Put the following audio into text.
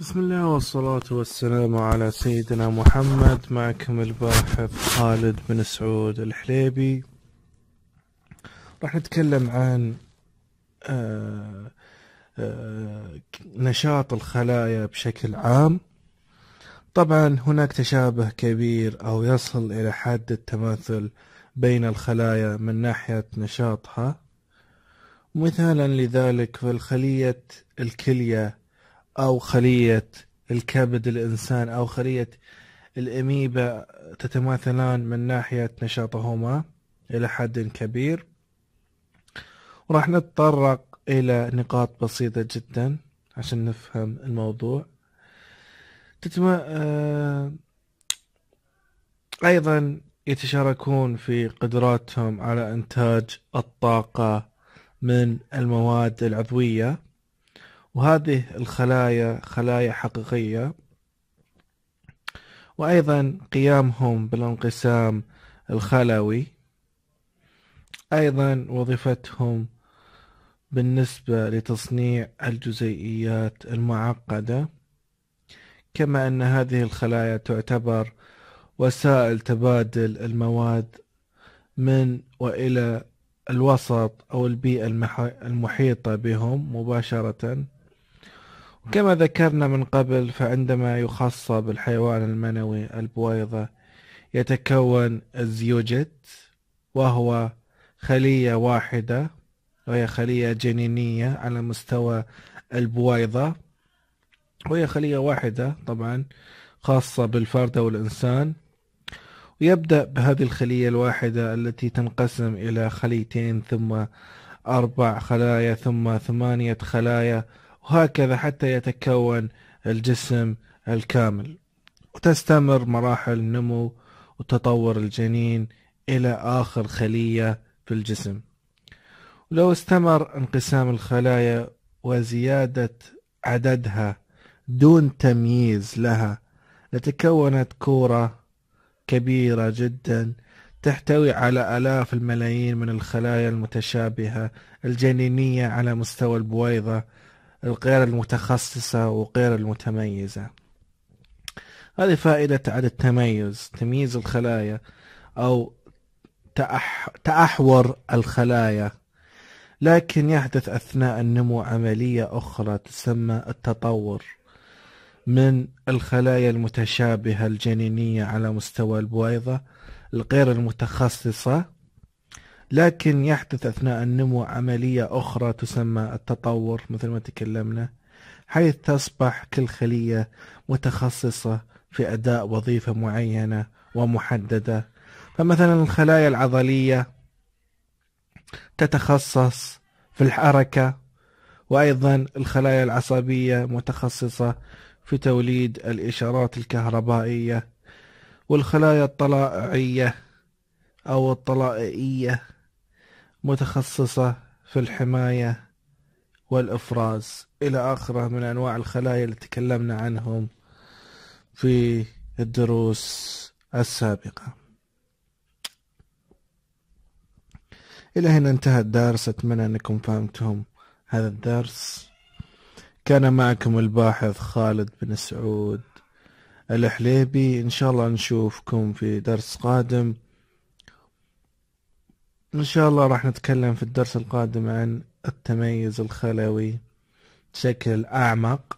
بسم الله والصلاة والسلام على سيدنا محمد معكم الباحث خالد بن سعود الحليبي راح نتكلم عن آه، آه، نشاط الخلايا بشكل عام طبعا هناك تشابه كبير أو يصل إلى حد التماثل بين الخلايا من ناحية نشاطها مثالا لذلك في الخلية الكلية أو خلية الكبد الإنسان أو خلية الأميبا تتماثلان من ناحية نشاطهما إلى حد كبير وراح نتطرق إلى نقاط بسيطة جدا عشان نفهم الموضوع تتم آه، أيضا يتشاركون في قدراتهم على إنتاج الطاقة من المواد العضوية وهذه الخلايا خلايا حقيقية وأيضا قيامهم بالانقسام الخلوي أيضا وظيفتهم بالنسبة لتصنيع الجزيئيات المعقدة كما أن هذه الخلايا تعتبر وسائل تبادل المواد من وإلى الوسط أو البيئة المحيطة بهم مباشرة كما ذكرنا من قبل فعندما يخص بالحيوان المنوي البويضة يتكون الزيوجت وهو خلية واحدة وهي خلية جنينية على مستوى البويضة وهي خلية واحدة طبعا خاصة بالفرد أو الإنسان ويبدأ بهذه الخلية الواحدة التي تنقسم إلى خليتين ثم أربع خلايا ثم ثمانية خلايا وهكذا حتى يتكون الجسم الكامل وتستمر مراحل النمو وتطور الجنين إلى آخر خلية في الجسم ولو استمر انقسام الخلايا وزيادة عددها دون تمييز لها لتكونت كورة كبيرة جدا تحتوي على آلاف الملايين من الخلايا المتشابهة الجنينية على مستوى البويضة الغير المتخصصة وغير المتميزة هذه فائدة عن التميز تمييز الخلايا أو تأح... تأحور الخلايا لكن يحدث أثناء النمو عملية أخرى تسمى التطور من الخلايا المتشابهة الجنينية على مستوى البويضة الغير المتخصصة لكن يحدث أثناء النمو عملية أخرى تسمى التطور مثل ما تكلمنا حيث تصبح كل خلية متخصصة في أداء وظيفة معينة ومحددة فمثلا الخلايا العضلية تتخصص في الحركة وأيضا الخلايا العصبية متخصصة في توليد الإشارات الكهربائية والخلايا الطلائعية أو الطلائعية متخصصة في الحماية والإفراز إلى آخره من أنواع الخلايا اللي تكلمنا عنهم في الدروس السابقة إلى هنا انتهى الدرس أتمنى أنكم فهمتم هذا الدرس كان معكم الباحث خالد بن سعود الحليبي إن شاء الله نشوفكم في درس قادم إن شاء الله راح نتكلم في الدرس القادم عن التميز الخلوي بشكل أعمق